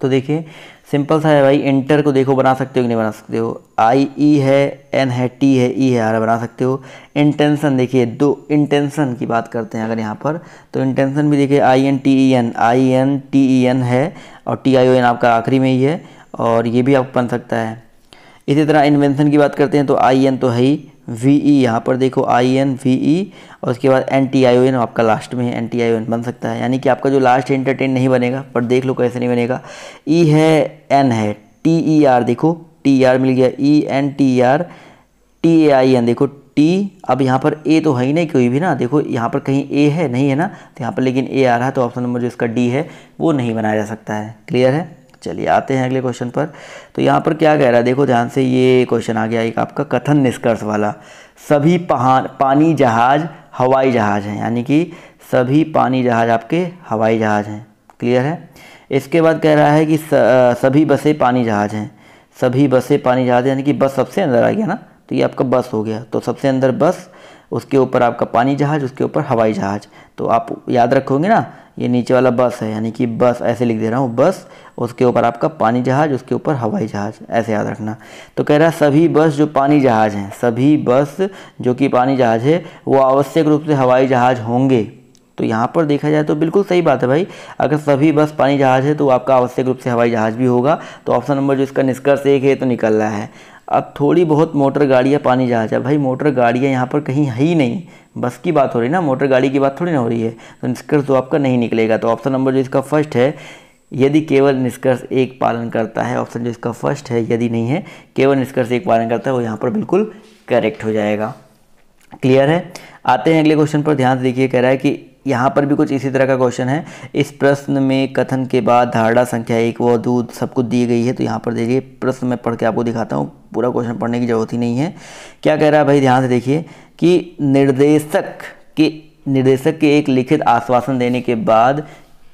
तो देखिए सिंपल सा है भाई इंटर को देखो बना सकते हो कि नहीं बना सकते हो आई ई e है एन है टी है ई e है आर बना सकते हो इंटेंशन देखिए दो इंटेंशन की बात करते हैं अगर यहाँ पर तो इंटेंशन भी देखिए I N T E N I N T E N है और टी आई ओ एन आपका आखिरी में ही है और ये भी आप बन सकता है इसी तरह इन्वेंशन की बात करते हैं तो आई एन तो है ही वी ई e यहाँ पर देखो आई एन वी ई और उसके बाद N T I O N आपका लास्ट में है N T I O N बन सकता है यानी कि आपका जो लास्ट एंटरटेन इंटरटेन नहीं बनेगा पर देख लो कैसे नहीं बनेगा ई e है एन है टी ई आर देखो टी आर e मिल गया E N T R T A I N देखो टी अब यहाँ पर ए तो है ही नहीं कोई भी ना देखो यहाँ पर कहीं ए है नहीं है ना तो यहाँ पर लेकिन ए आ रहा है तो ऑप्शन नंबर जो इसका डी है वो नहीं बनाया जा सकता है क्लियर है चलिए आते हैं अगले क्वेश्चन पर तो यहाँ पर क्या कह रहा है देखो ध्यान से ये क्वेश्चन आ गया एक आपका कथन निष्कर्ष वाला सभी पहाड़ पानी जहाज़ हवाई जहाज़ हैं यानी कि सभी पानी जहाज़ आपके हवाई जहाज़ हैं क्लियर है इसके बाद कह रहा है कि सभी बसें पानी जहाज़ हैं सभी बसें पानी जहाज़ यानी कि बस सबसे अंदर आ गया ना तो ये आपका बस हो गया तो सबसे अंदर बस उसके ऊपर आपका पानी जहाज उसके ऊपर हवाई जहाज तो आप याद रखोगे ना ये नीचे वाला बस है यानी कि बस ऐसे लिख दे रहा हूँ बस उसके ऊपर आपका पानी जहाज उसके ऊपर हवाई जहाज ऐसे याद रखना तो कह रहा है सभी बस जो पानी जहाज हैं सभी बस जो कि पानी जहाज है वो आवश्यक रूप से हवाई जहाज होंगे तो यहाँ पर देखा जाए तो बिल्कुल सही बात है भाई अगर सभी बस पानी जहाज है तो आपका आवश्यक रूप से हवाई जहाज भी होगा तो ऑप्शन नंबर जो इसका निष्कर्ष एक है तो निकल रहा है अब थोड़ी बहुत मोटर गाड़ियाँ पानी जहाज है भाई मोटर गाड़ियाँ यहाँ पर कहीं है ही नहीं बस की बात हो रही ना मोटर गाड़ी की बात थोड़ी ना हो रही है तो निष्कर्ष तो आपका नहीं निकलेगा तो ऑप्शन नंबर जो इसका फर्स्ट है यदि केवल निष्कर्ष एक पालन करता है ऑप्शन जो इसका फर्स्ट है यदि नहीं है केवल निष्कर्ष एक पालन करता है वो यहाँ पर बिल्कुल करेक्ट हो जाएगा क्लियर है आते हैं अगले क्वेश्चन पर ध्यान से देखिए कह रहा है कि यहाँ पर भी कुछ इसी तरह का क्वेश्चन है इस प्रश्न में कथन के बाद धारणा संख्या एक व दो सब कुछ दी गई है तो यहाँ पर देखिए प्रश्न में पढ़ के आपको दिखाता हूँ पूरा क्वेश्चन पढ़ने की ज़रूरत ही नहीं है क्या कह रहा है भाई ध्यान से देखिए कि निर्देशक के निर्देशक के एक लिखित आश्वासन देने के बाद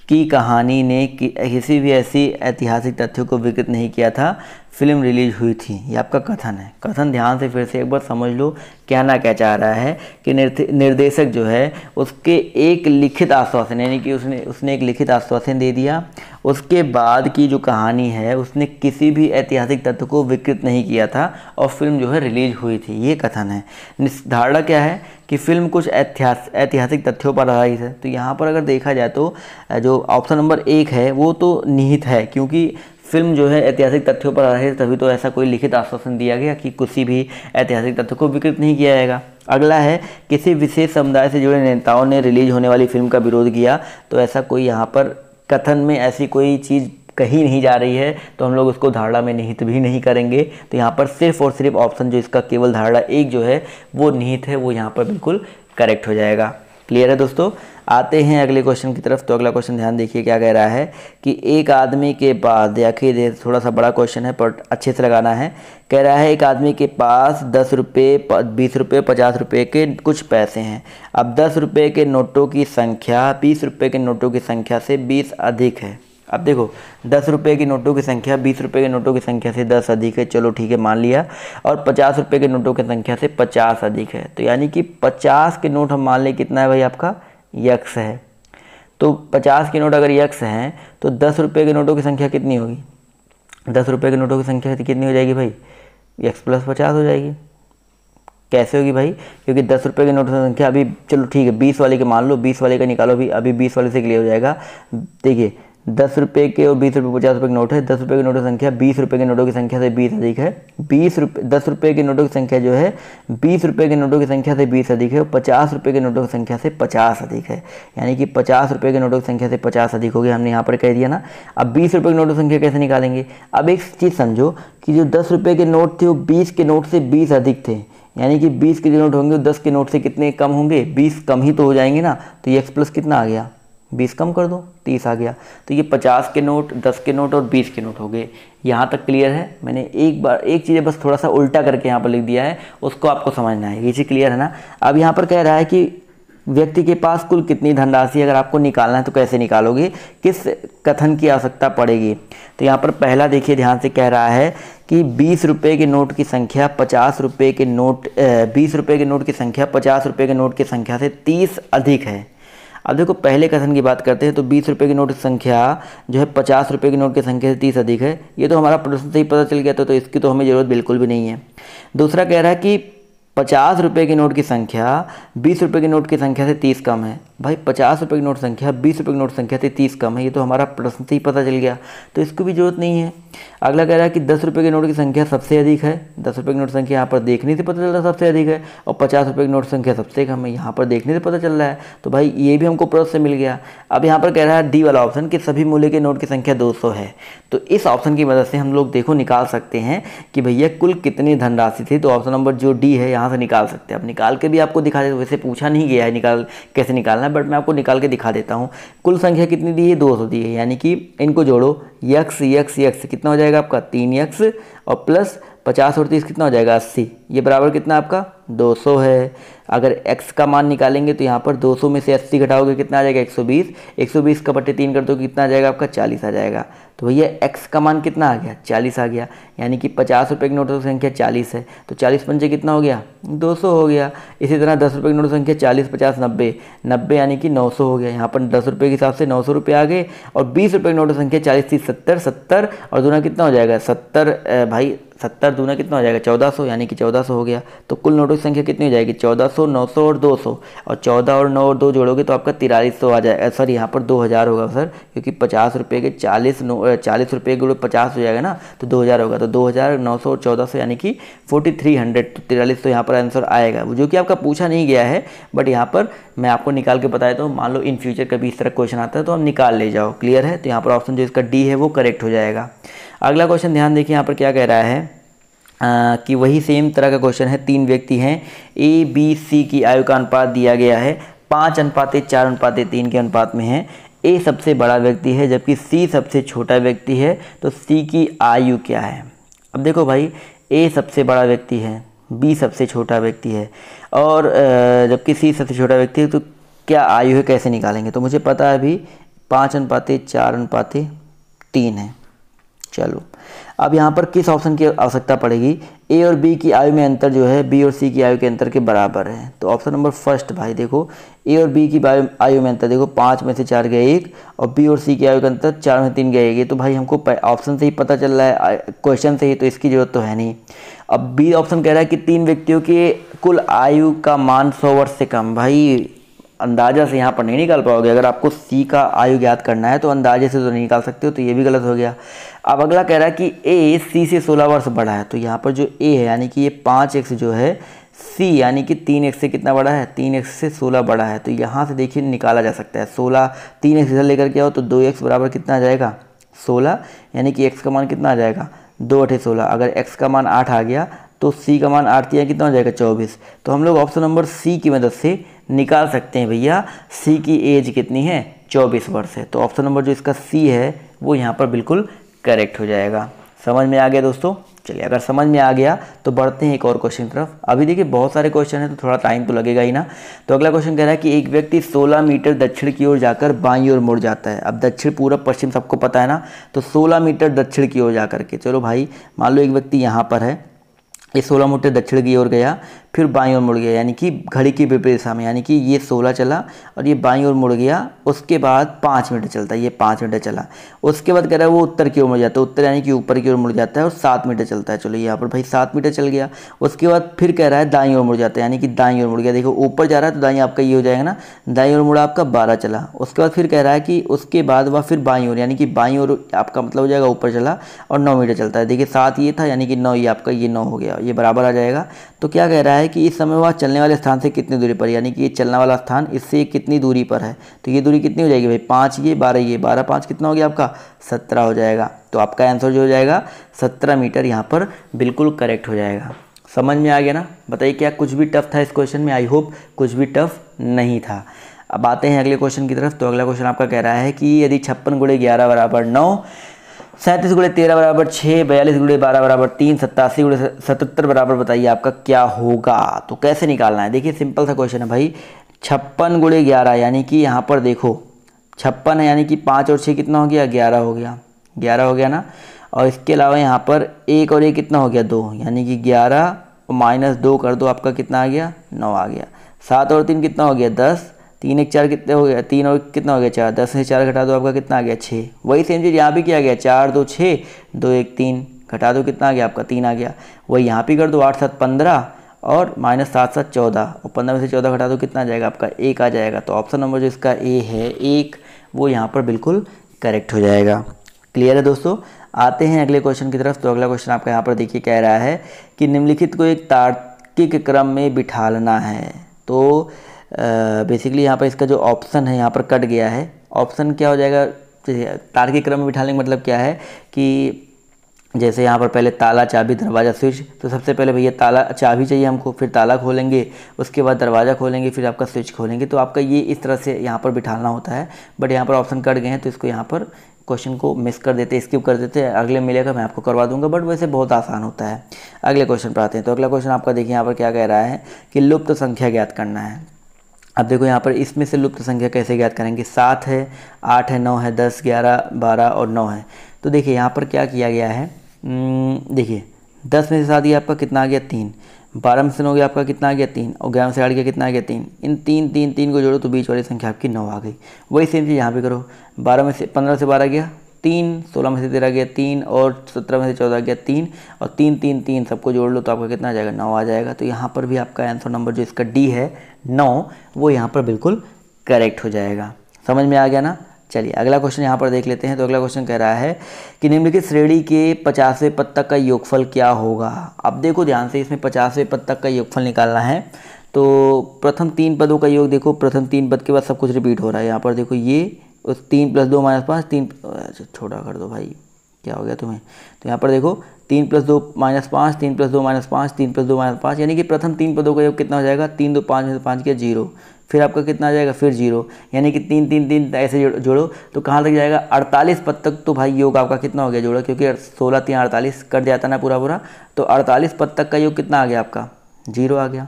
की कहानी ने किसी भी ऐसी ऐतिहासिक तथ्यों को विकृत नहीं किया था फिल्म रिलीज हुई थी ये आपका कथन है कथन ध्यान से फिर से एक बार समझ लो कहना क्या चाह रहा है कि निर्देशक जो है उसके एक लिखित आश्वासन यानी कि उसने उसने एक लिखित आश्वासन दे दिया उसके बाद की जो कहानी है उसने किसी भी ऐतिहासिक तत्व को विकृत नहीं किया था और फिल्म जो है रिलीज हुई थी ये कथन है धारणा क्या है कि फिल्म कुछ ऐतिहासिक तथ्यों पर आधारित है तो यहाँ पर अगर देखा जाए तो जो ऑप्शन नंबर एक है वो तो निहित है क्योंकि फिल्म जो है ऐतिहासिक तथ्यों पर आधारित तभी तो ऐसा कोई लिखित आश्वासन दिया गया कि किसी भी ऐतिहासिक तथ्य को विकृत नहीं किया जाएगा अगला है किसी विशेष समुदाय से जुड़े नेताओं ने रिलीज होने वाली फिल्म का विरोध किया तो ऐसा कोई यहाँ पर कथन में ऐसी कोई चीज़ कहीं नहीं जा रही है तो हम लोग उसको धारणा में निहित भी नहीं करेंगे तो यहाँ पर सिर्फ और सिर्फ ऑप्शन जो इसका केवल धारणा एक जो है वो निहित है वो यहाँ पर बिल्कुल करेक्ट हो जाएगा क्लियर है दोस्तों आते हैं अगले क्वेश्चन की तरफ तो अगला क्वेश्चन ध्यान देखिए क्या कह रहा है कि एक आदमी के पास आखिर थोड़ा सा बड़ा क्वेश्चन है पर अच्छे से लगाना है कह रहा है एक आदमी के पास दस रुपये बीस रुपये पचास रुपये के कुछ पैसे हैं अब दस रुपये के नोटों की संख्या बीस रुपये के नोटों की संख्या से बीस अधिक है अब देखो दस रुपये की नोटों की संख्या बीस रुपये के नोटों की संख्या से दस अधिक है चलो ठीक है मान लिया और पचास रुपये के नोटों की संख्या से पचास अधिक है तो यानी कि पचास के नोट हम मान लें कितना है भाई आपका यक्स है तो पचास के नोट अगर यक्स हैं तो दस रुपये के नोटों की संख्या कितनी होगी दस रुपये के नोटों की संख्या तो कितनी हो जाएगी भाई यक्स प्लस पचास हो जाएगी कैसे होगी भाई क्योंकि दस रुपये के नोटों की संख्या अभी चलो ठीक है बीस वाले के मान लो बीस वाले का निकालो भी अभी बीस वाले से क्लियर हो जाएगा देखिए दस रुपये के और बीस रुपये पचास रुपये के नोट है दस रुपये के नोटों की संख्या बीस रुपये के नोटों की संख्या से बीस अधिक है बीस रुपये दस रुपये के नोटों की संख्या जो है बीस रुपये के नोटों की संख्या से बीस अधिक है और पचास रुपये के नोटों की संख्या से पचास अधिक है यानी कि पचास रुपये के नोटों की संख्या से पचास अधिक हो गया हमने यहाँ पर कह दिया ना अब बीस रुपये की नोटों की संख्या कैसे निकालेंगे अब एक चीज़ समझो कि जो दस रुपये के नोट थे वो बीस के नोट से बीस अधिक थे यानी कि बीस के जो नोट होंगे वो दस के नोट से कितने कम होंगे बीस कम ही तो हो जाएंगे ना तो ये एक्स प्लस कितना आ गया बीस कम कर दो तीस आ गया तो ये पचास के नोट दस के नोट और बीस के नोट हो गए यहाँ तक क्लियर है मैंने एक बार एक चीज़ें बस थोड़ा सा उल्टा करके यहाँ पर लिख दिया है उसको आपको समझना है ये चीज़ क्लियर है ना अब यहाँ पर कह रहा है कि व्यक्ति के पास कुल कितनी धनराशि अगर आपको निकालना है तो कैसे निकालोगे किस कथन की आवश्यकता पड़ेगी तो यहाँ पर पहला देखिए ध्यान से कह रहा है कि बीस रुपये के नोट की संख्या पचास रुपये के नोट बीस रुपये के नोट की संख्या पचास रुपये के नोट की संख्या से तीस अधिक है अब देखो पहले कथन की बात करते हैं तो बीस रुपये की नोट की संख्या जो है पचास रुपये की नोट की संख्या से तीस अधिक है ये तो हमारा प्रश्न से ही पता चल गया था तो इसकी तो हमें ज़रूरत बिल्कुल भी नहीं है दूसरा कह रहा है कि पचास रुपये की नोट की संख्या बीस रुपये की नोट की संख्या से तीस कम है भाई पचास रुपये की नोट संख्या बीस रुपये की नोट संख्या से तीस कम है ये तो हमारा प्रश्न से ही पता चल गया तो इसको भी जरूरत नहीं है अगला कह रहा है कि दस रुपये के नोट की संख्या सबसे अधिक है दस रुपये की नोट संख्या यहाँ पर देखने से पता चल रहा है सबसे अधिक है और पचास रुपये की नोट संख्या सबसे कम है यहाँ पर देखने से पता चल रहा है तो भाई ये भी हमको प्रश्न से मिल गया अब यहाँ पर कह रहा है डी वाला ऑप्शन कि सभी मूल्य के नोट की संख्या दो है तो इस ऑप्शन की मदद से हम लोग देखो निकाल सकते हैं कि भैया कुल कितनी धनराशि थी तो ऑप्शन नंबर जो डी है यहाँ से निकाल सकते हैं अब निकाल के भी आपको दिखा दे वैसे पूछा नहीं गया है निकाल कैसे निकालना है बट मैं आपको निकाल के दिखा देता हूँ कुल संख्या कितनी दी है दो सौ दी है यानी कि इनको जोड़ो यक्स यक्स यक्स कितना हो जाएगा आपका तीन यक्स और प्लस पचास और तीस कितना हो जाएगा अस्सी ये बराबर कितना आपका दो सौ है अगर x का मान निकालेंगे तो यहाँ पर 200 में से 80 घटाओगे कितना आ जाएगा 120 120 का बट्टे तीन कर दो कितना आ जाएगा आपका 40 आ जाएगा तो भैया एक्स का मान कितना आ गया चालीस आ गया यानी कि पचास रुपये की नोटों की संख्या चालीस है तो चालीस पंचे कितना हो गया दो सौ हो गया इसी तरह दस रुपये की नोटों की संख्या चालीस पचास नब्बे नब्बे यानी कि नौ सौ हो गया यहाँ पर दस रुपये के हिसाब से नौ सौ रुपये आ गए और बीस रुपये की नोटों की संख्या चालीस तीस सत्तर सत्तर और दोनों कितना हो जाएगा सत्तर भाई सत्तर दूना कितना हो जाएगा चौदह सौ यानी कि चौदह सौ हो गया तो कुल नोटों की संख्या कितनी हो जाएगी चौदह सौ नौ सौ और दो सौ और चौदह और नौ और दो जोड़ोगे तो आपका तिरालीस सौ आ जाएगा सर यहाँ पर दो हज़ार होगा सर क्योंकि पचास रुपये के चालीस नो चालीस रुपये के पचास हो जाएगा ना तो दो हज़ार होगा तो दो हज़ार नौ सौ और चौदह सौ यानी कि फोर्टी थ्री हंड्रेड तो तिरालीस सौ यहाँ पर आंसर आएगा जो कि आपका पूछा नहीं गया है बट यहाँ पर मैं आपको निकाल के बताया देता हूँ मान लो इन फ्यूचर कभी इस तरह क्वेश्चन आता है तो हम निकाल ले जाओ क्लियर है तो यहाँ पर ऑप्शन जो इसका डी है वो करेक्ट हो जाएगा अगला क्वेश्चन ध्यान देखिए यहाँ पर क्या कह रहा है आ, कि वही सेम तरह का क्वेश्चन है तीन व्यक्ति हैं ए बी सी की आयु का अनुपात दिया गया है पाँच अनुपातें चार अनुपातें तीन के अनुपात में हैं ए सबसे बड़ा व्यक्ति है जबकि सी सबसे छोटा व्यक्ति है तो सी की आयु क्या है अब देखो भाई ए सबसे बड़ा व्यक्ति है बी सबसे छोटा व्यक्ति है और जबकि सी सबसे छोटा व्यक्ति है तो क्या आयु है कैसे निकालेंगे तो मुझे पता है अभी पाँच अनुपातें चार अनुपातें तीन है चलो अब यहाँ पर किस ऑप्शन की आवश्यकता पड़ेगी ए और बी की आयु में अंतर जो है बी और सी की आयु के अंतर के बराबर है तो ऑप्शन नंबर फर्स्ट भाई देखो ए और बी की आयु में अंतर देखो पाँच में से चार गया एक और बी और सी की आयु का अंतर चार में तीन गया एक तो भाई हमको ऑप्शन से ही पता चल रहा है क्वेश्चन से ही तो इसकी जरूरत तो है नहीं अब बी ऑप्शन कह रहा है कि तीन व्यक्तियों के कुल आयु का मान सौ वर्ष से कम भाई अंदाजा से यहाँ पर नहीं निकाल पाओगे अगर आपको सी का आयु ज्ञात करना है तो अंदाजे से तो नहीं निकाल सकते हो तो ये भी गलत हो गया अब अगला कह रहा है कि ए सी से सोलह वर्ष बड़ा है तो यहाँ पर जो ए है यानी कि ये पाँच एक्स जो है सी यानी कि तीन एक्स से कितना बड़ा है तीन एक्स से सोलह बड़ा है तो यहाँ से देखिए निकाला जा सकता है सोलह तीन एक्स इधर लेकर के आओ तो दो एक्स बराबर कितना आ जाएगा सोलह यानी कि एक्स का मान कितना आ जाएगा दो अठे सोलह अगर एक्स का मान आठ आ गया तो सी का मान आठ कितना हो जाएगा चौबीस तो हम लोग ऑप्शन नंबर सी की मदद से निकाल सकते हैं भैया सी की एज कितनी है चौबीस वर्ष है तो ऑप्शन नंबर जो इसका सी है वो यहाँ पर बिल्कुल करेक्ट हो जाएगा समझ में आ गया दोस्तों चलिए अगर समझ में आ गया तो बढ़ते हैं एक और क्वेश्चन तरफ अभी देखिए बहुत सारे क्वेश्चन हैं तो थोड़ा टाइम तो लगेगा ही ना तो अगला क्वेश्चन कह रहा है कि एक व्यक्ति 16 मीटर दक्षिण की ओर जाकर बाई ओर मुड़ जाता है अब दक्षिण पूरब पश्चिम सबको पता है ना तो 16 मीटर दक्षिण की ओर जा करके चलो भाई मान लो एक व्यक्ति यहाँ पर है ये सोलह मोटर दक्षिण की ओर गया फिर बाईं ओर मुड़ गया यानी कि घड़ी की विपरीत दिशा में यानी कि ये सोलह चला और ये बाईं ओर मुड़ गया उसके बाद पाँच मिनट चलता है ये पाँच मिनट चला उसके बाद कह रहा है वो उत्तर की ओर मुड़ जाता है उत्तर यानी कि ऊपर की ओर मुड़ जाता है और सात मीटर चलता है चलो यहाँ पर भाई सात मीटर चल गया उसके बाद फिर कह रहा है दाई ओर मुड़ जाता है यानी कि दाई ओर मुड़ गया देखो ऊपर जा रहा है तो दाई आपका ये हो जाएगा ना दाई ओर मुड़ा आपका बारह चला उसके बाद फिर कह रहा है कि उसके बाद वह फिर बाई ओर यानी कि बाई ओर आपका मतलब हो जाएगा ऊपर चला और नौ मीटर चलता है देखिए सात ये था यानी कि नौ ये आपका ये नौ हो गया ये बराबर आ जाएगा तो क्या कह रहा है कि इस समय वह चलने वाले स्थान से कितनी दूरी पर यानी कि ये चलने वाला स्थान इससे कितनी दूरी पर है तो ये दूरी कितनी हो जाएगी भाई पाँच ये बारह ये बारह पाँच कितना हो गया आपका सत्रह हो जाएगा तो आपका आंसर जो हो जाएगा सत्रह मीटर यहाँ पर बिल्कुल करेक्ट हो जाएगा समझ में आ गया ना बताइए क्या कुछ भी टफ था इस क्वेश्चन में आई होप कुछ भी टफ नहीं था अब आते हैं अगले क्वेश्चन की तरफ तो अगला क्वेश्चन आपका कह रहा है कि यदि छप्पन गुड़े ग्यारह बराबर नौ सैंतीस गुड़े तेरह बराबर छः बयालीस गुड़े बारह बराबर तीन सत्तासी गुड़े सतहत्तर बराबर बताइए आपका क्या होगा तो कैसे निकालना है देखिए सिंपल सा क्वेश्चन है भाई छप्पन गुड़े ग्यारह यानी कि यहाँ पर देखो छप्पन है यानी कि पाँच और छः कितना हो गया ग्यारह हो गया ग्यारह हो गया ना और इसके अलावा यहाँ पर एक और एक कितना हो गया दो यानी कि ग्यारह माइनस दो कर दो आपका कितना आ गया नौ आ गया सात और तीन कितना हो गया दस तीन एक चार कितने हो गया तीन और कितना हो गया चार दस से चार घटा दो आपका कितना आ गया छः वही सेम चीज़ यहाँ भी किया गया चार दो छः दो एक तीन घटा दो कितना आ गया आपका तीन आ गया वही यहाँ भी कर दो आठ सात पंद्रह और माइनस सात सात चौदह और पंद्रह में से चौदह घटा दो कितना आ जाएगा आपका एक आ जाएगा तो ऑप्शन नंबर जो इसका ए है एक वो यहाँ पर बिल्कुल करेक्ट हो जाएगा क्लियर है दोस्तों आते हैं अगले क्वेश्चन की तरफ तो अगला क्वेश्चन आपका यहाँ पर देखिए कह रहा है कि निम्नलिखित को एक तार्किक क्रम में बिठालना है तो बेसिकली यहाँ पर इसका जो ऑप्शन है यहाँ पर कट गया है ऑप्शन क्या हो जाएगा तार के क्रम में बिठाने का मतलब क्या है कि जैसे यहाँ पर पहले ताला चाबी दरवाज़ा स्विच तो सबसे पहले भैया ताला चाबी चाहिए हमको फिर ताला खोलेंगे उसके बाद दरवाज़ा खोलेंगे फिर आपका स्विच खोलेंगे तो आपका ये इस तरह से यहाँ पर बिठाना होता है बट यहाँ पर ऑप्शन कट गए हैं तो इसको यहाँ पर क्वेश्चन को मिस कर देते स्किप कर देते अगले मिलेगा मैं आपको करवा दूंगा बट वैसे बहुत आसान होता है अगले क्वेश्चन पर आते हैं तो अगला क्वेश्चन आपका देखिए यहाँ पर क्या कह रहा है कि लुप्त संख्या ज्ञात करना है अब देखो यहाँ पर इसमें से लुप्त संख्या कैसे ज्ञात करेंगे सात है आठ है नौ है दस ग्यारह बारह और नौ है तो देखिए यहाँ पर क्या किया गया है देखिए दस में से सात गया आपका कितना आ गया तीन बारह में से नौ गया आपका कितना आ गया तीन और ग्यारह से आठ गया कितना आ गया तीन इन तीन तीन तीन को जोड़ो तो बीच वाली संख्या आपकी नौ आ गई वही सेम चीज़ यहाँ पर करो बारह में से पंद्रह से बारह गया तीन सोलह में से तेरह गया तीन और सत्रह में से चौदह गया तीन और तीन तीन तीन सबको जोड़ लो तो आपका कितना आ जाएगा नौ आ जाएगा तो यहाँ पर भी आपका आंसर नंबर जो इसका डी है नौ वो यहाँ पर बिल्कुल करेक्ट हो जाएगा समझ में आ गया ना चलिए अगला क्वेश्चन यहाँ पर देख लेते हैं तो अगला क्वेश्चन कह रहा है कि निम्नलिखित श्रेणी के पचासवें पद तक का योगफल क्या होगा अब देखो ध्यान से इसमें पचासवें पद तक का योगफल निकालना है तो प्रथम तीन पदों का योग देखो प्रथम तीन पद के बाद सब कुछ रिपीट हो रहा है यहाँ पर देखो ये उस तीन प्लस दो माइनस पाँच तीन अच्छा छोटा कर दो भाई क्या हो गया तुम्हें तो यहाँ पर देखो तीन प्लस दो माइनस पाँच तीन प्लस दो माइनस पाँच तीन प्लस दो माइनस पाँच यानी कि प्रथम तीन पदों का योग कितना हो जाएगा तीन दो पाँच में पाँच किया जीरो फिर आपका कितना आ जाएगा फिर जीरो यानी कि तीन तीन तीन ऐसे जोड़ो तो कहाँ तक जाएगा अड़तालीस पद तक तो भाई योग आपका कितना हो गया जोड़ो क्योंकि सोलह तीन अड़तालीस कर जाता ना पूरा पूरा तो अड़तालीस पद तक का योग कितना आ गया आपका जीरो आ गया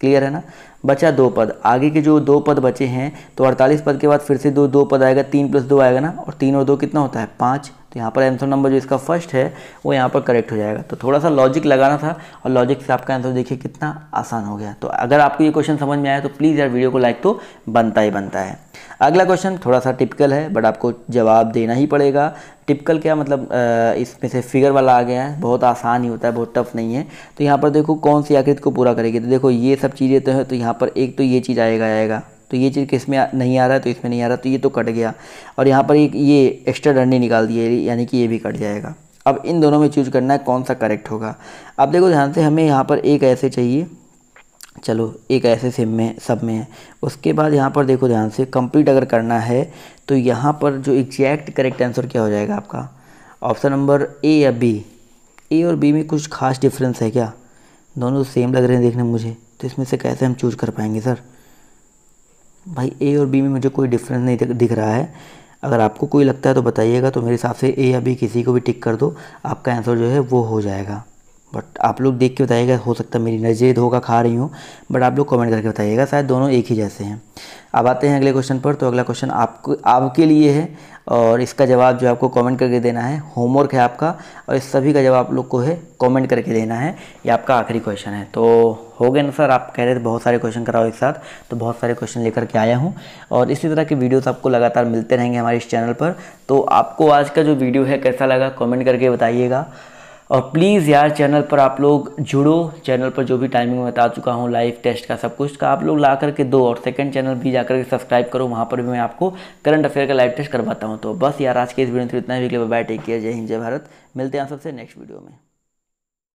क्लियर है ना बचा दो पद आगे के जो दो पद बचे हैं तो अड़तालीस पद के बाद फिर से दो दो पद आएगा तीन प्लस दो आएगा ना और तीन और दो कितना होता है पाँच तो यहाँ पर आंसर नंबर जो इसका फर्स्ट है वो यहाँ पर करेक्ट हो जाएगा तो थोड़ा सा लॉजिक लगाना था और लॉजिक से आपका आंसर देखिए कितना आसान हो गया तो अगर आपको ये क्वेश्चन समझ में आया तो प्लीज़ यार वीडियो को लाइक तो बनता ही बनता है अगला क्वेश्चन थोड़ा सा टिपिकल है बट आपको जवाब देना ही पड़ेगा टिपिकल क्या मतलब इसमें से फिगर वाला आ गया है बहुत आसान ही होता है बहुत टफ नहीं है तो यहाँ पर देखो कौन सी आकृति को पूरा करेगी तो देखो ये सब चीज़ें तो हैं तो यहाँ पर एक तो ये चीज़ आएगा आएगा तो ये चीज़ किस में नहीं आ रहा है तो इसमें नहीं आ रहा तो ये तो कट गया और यहाँ पर एक ये एक्स्ट्रा डंडी निकाल दिए यानी कि ये भी कट जाएगा अब इन दोनों में चूज करना है कौन सा करेक्ट होगा अब देखो ध्यान से हमें यहाँ पर एक ऐसे चाहिए चलो एक ऐसे सिम में सब में है उसके बाद यहाँ पर देखो ध्यान से कंप्लीट अगर करना है तो यहाँ पर जो एग्जैक्ट करेक्ट आंसर क्या हो जाएगा आपका ऑप्शन नंबर ए या बी ए और बी में कुछ खास डिफरेंस है क्या दोनों सेम लग रहे हैं देखने मुझे तो इसमें से कैसे हम चूज कर पाएंगे सर भाई ए और बी में मुझे कोई डिफरेंस नहीं दिख रहा है अगर आपको कोई लगता है तो बताइएगा तो मेरे हिसाब से ए या बी किसी को भी टिक कर दो आपका आंसर जो है वो हो जाएगा बट आप लोग देख के बताइएगा हो सकता है मेरी नजर धोखा खा रही हूँ बट आप लोग कमेंट करके बताइएगा शायद दोनों एक ही जैसे हैं अब आते हैं अगले क्वेश्चन पर तो अगला क्वेश्चन आपको आपके लिए है और इसका जवाब जो आपको कमेंट करके देना है होमवर्क है आपका और इस सभी का जवाब आप लोग को है कमेंट करके देना है ये आपका आखिरी क्वेश्चन है तो हो गए ना सर आप कह रहे थे बहुत सारे क्वेश्चन कराओ एक साथ तो बहुत सारे क्वेश्चन लेकर के आया हूँ और इसी तरह के वीडियोस आपको लगातार मिलते रहेंगे हमारे इस चैनल पर तो आपको आज का जो वीडियो है कैसा लगा कॉमेंट करके बताइएगा और प्लीज़ यार चैनल पर आप लोग जुड़ो चैनल पर जो भी टाइमिंग मैं बता चुका हूँ लाइव टेस्ट का सब कुछ का तो आप लोग ला करके दो और सेकंड चैनल भी जा करके सब्सक्राइब करो वहाँ पर भी मैं आपको करंट अफेयर का लाइव टेस्ट करवाता हूँ तो बस यार आज के इस वीडियो में तो इतना ही वीकली बाय टेक किया जय हिंद जय भारत मिलते हैं आप सबसे नेक्स्ट वीडियो में